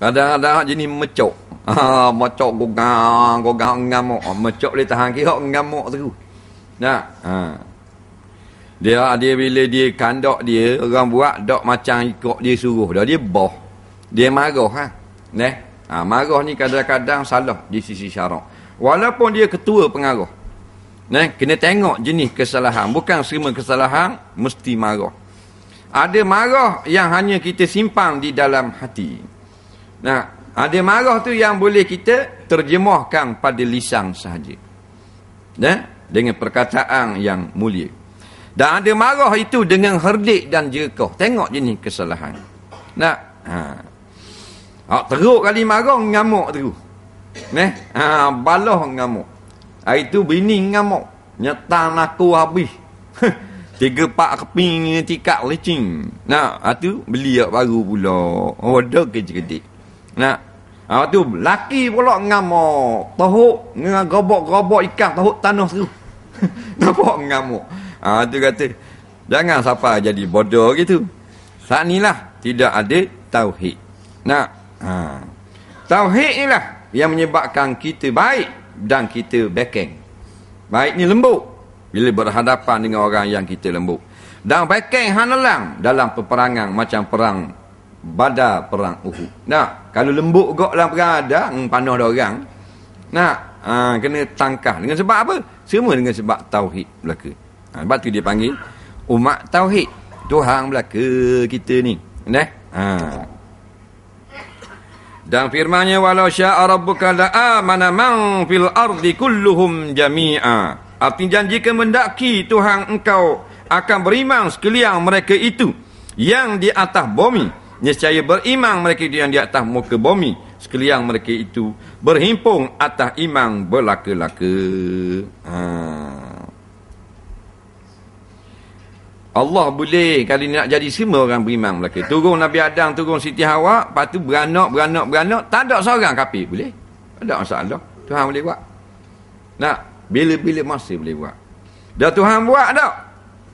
Kadang-kadang jenis mecok. Ha, mecok gogang, gogang ngamuk. Ha, mecok dia tahan kira ngamuk terus. Nah, ha. Dia ada bila dia kandok dia orang buat dak macam ikut dia suruh dah dia boh. Dia marah ha. Neh. Ha, marah ni kadang-kadang salah di sisi syarak. Walaupun dia ketua pengarah. Neh, kena tengok jenis kesalahan. Bukan semua kesalahan mesti marah. Ada marah yang hanya kita simpang di dalam hati. Nah, ada ah, marah tu yang boleh kita terjemahkan pada lisan sahaja. Nah, dengan perkataan yang mulia. Dan ada marah itu dengan herdik dan jerukoh. Tengok je ni kesalahan. Nah, Ha. ha. teruk kali marah, ngamuk tu. Nah, ha, baloh ngamuk. Ha, itu bini ngamuk. Nyetang aku habis. Tiga pak keping, tikak licin. Nah, ha, tu beli yang baru pula. Oh, dah kerja-kerja. Nah. Ha tu laki pula ngamuk, tahuk dengan gobok-gobok ikan tahuk tanah tu. Nampak ngamuk. Ha tu kata, jangan siapa jadi bodoh gitu. Saat inilah tidak ada tauhid. Nah. Ha. Tauhid inilah yang menyebabkan kita baik dan kita bekeng. Baik ni lembut bila berhadapan dengan orang yang kita lembut. Dan bekeng hanelang dalam peperangan macam perang badar perang Uhud. Nah, kalau lembuk gok dalam perang ada, ah, hmm, panah dah orang. Nah, ha, kena tangkah. Dengan sebab apa? Semua dengan sebab tauhid belaka. Ha, sebab tu dia panggil umat tauhid. Tuhan belaka kita ni. Nah. Ha. Dan firmanya walau syaa rabbuka la amana fil ardi kulluhum jami'a. Arti janji mendaki Tuhan engkau akan beriman sekalian mereka itu yang di atas bumi. Nescaya berimang mereka itu yang di atas muka bumi Sekeliang mereka itu Berhimpung atas imang berlaka-laka ha. Allah boleh kali ni nak jadi semua orang berimang belaka. Turun Nabi Adam, turun Siti Hawa, lepas tu beranak, beranak, beranak, tak ada seorang kapi. Boleh? Tak ada masalah. Tuhan boleh buat. Nak? Bila-bila masa boleh buat. Dah Tuhan buat tak?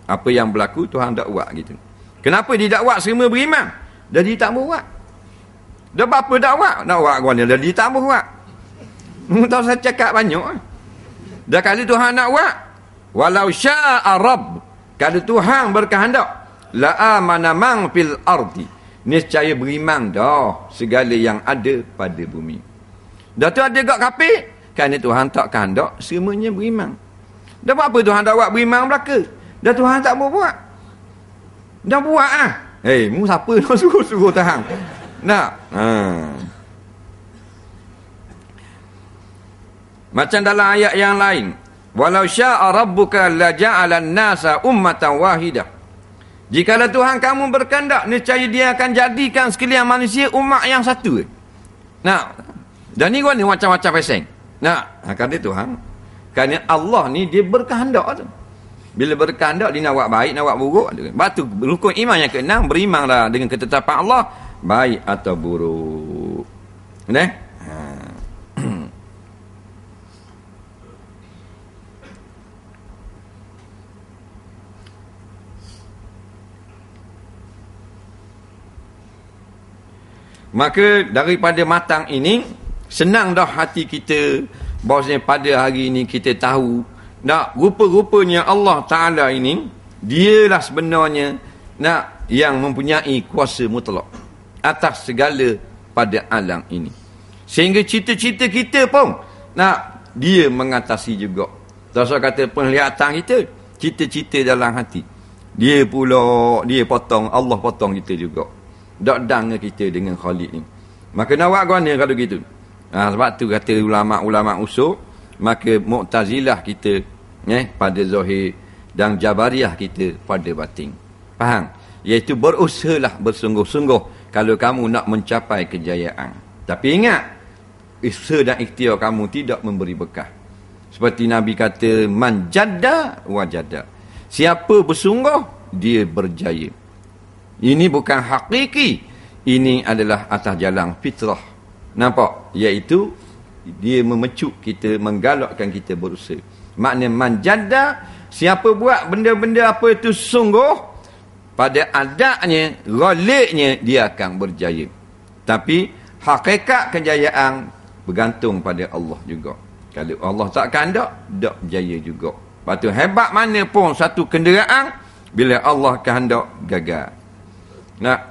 Apa yang berlaku, Tuhan tak buat gitu. Kenapa dia tak buat semua berimang? jadi tak buat dia apa tak buat nak buat gua ni jadi tak buat tahu saya cakap banyak dia kali Tuhan nak buat walau sya'arab rabb Tuhan berkehendak laa amana mang fil ardi niscaya beriman dah segala yang ada pada bumi dah tu ada gak kapi, kerana Tuhan tak kehendak semuanya beriman dah buat apa Tuhan tak buat beriman belaka dah Tuhan tak buat buat dah buat ah Hei, mu siapa nak suruh-suruh tahan? Nak? Ha. Macam dalam ayat yang lain. Walau sya'a rabbuka la ja'ala nasa ummatan wahidah. Jikalau Tuhan kamu berkandak, niscaya dia akan jadikan sekalian manusia umat yang satu. Nah, dan ni gua ni macam-macam pesen. Nah, ha, kan dia Tuhan. Kan Allah ni dia berkandak. tu. Lah. Bila berkandak dia nak buat baik, nak buat buruk. Batu rukun iman yang keenam berimanlah dengan ketetapan Allah baik atau buruk. Ne? Ha. Maka daripada matang ini senang dah hati kita bahawa pada hari ini kita tahu nak rupa-rupanya Allah Ta'ala ini, dialah sebenarnya nak yang mempunyai kuasa mutlak atas segala pada alam ini. Sehingga cita-cita kita pun nak dia mengatasi juga. Terasa kata penglihatan kita, cita-cita dalam hati. Dia pula, dia potong, Allah potong kita juga. Tak dangga kita dengan Khalid ni. Maka nak buat kalau begitu? Ha, sebab tu kata ulama'-ulama' usul, maka Mu'tazilah kita eh, pada Zohir dan Jabariyah kita pada Batin. Faham? Iaitu berusahalah bersungguh-sungguh kalau kamu nak mencapai kejayaan. Tapi ingat, usaha dan ikhtiar kamu tidak memberi bekah. Seperti Nabi kata, Man jadda wa jadda. Siapa bersungguh, dia berjaya. Ini bukan hakiki. Ini adalah atas jalan fitrah. Nampak? Iaitu dia memecuk kita menggalakkan kita berusaha makna manjada siapa buat benda-benda apa itu sungguh pada adaknya galaknya dia akan berjaya tapi hakikat kejayaan bergantung pada Allah juga kalau Allah tak kanda tak jaya juga Batu hebat mana pun satu kenderaan bila Allah kehendak gagal. Nah,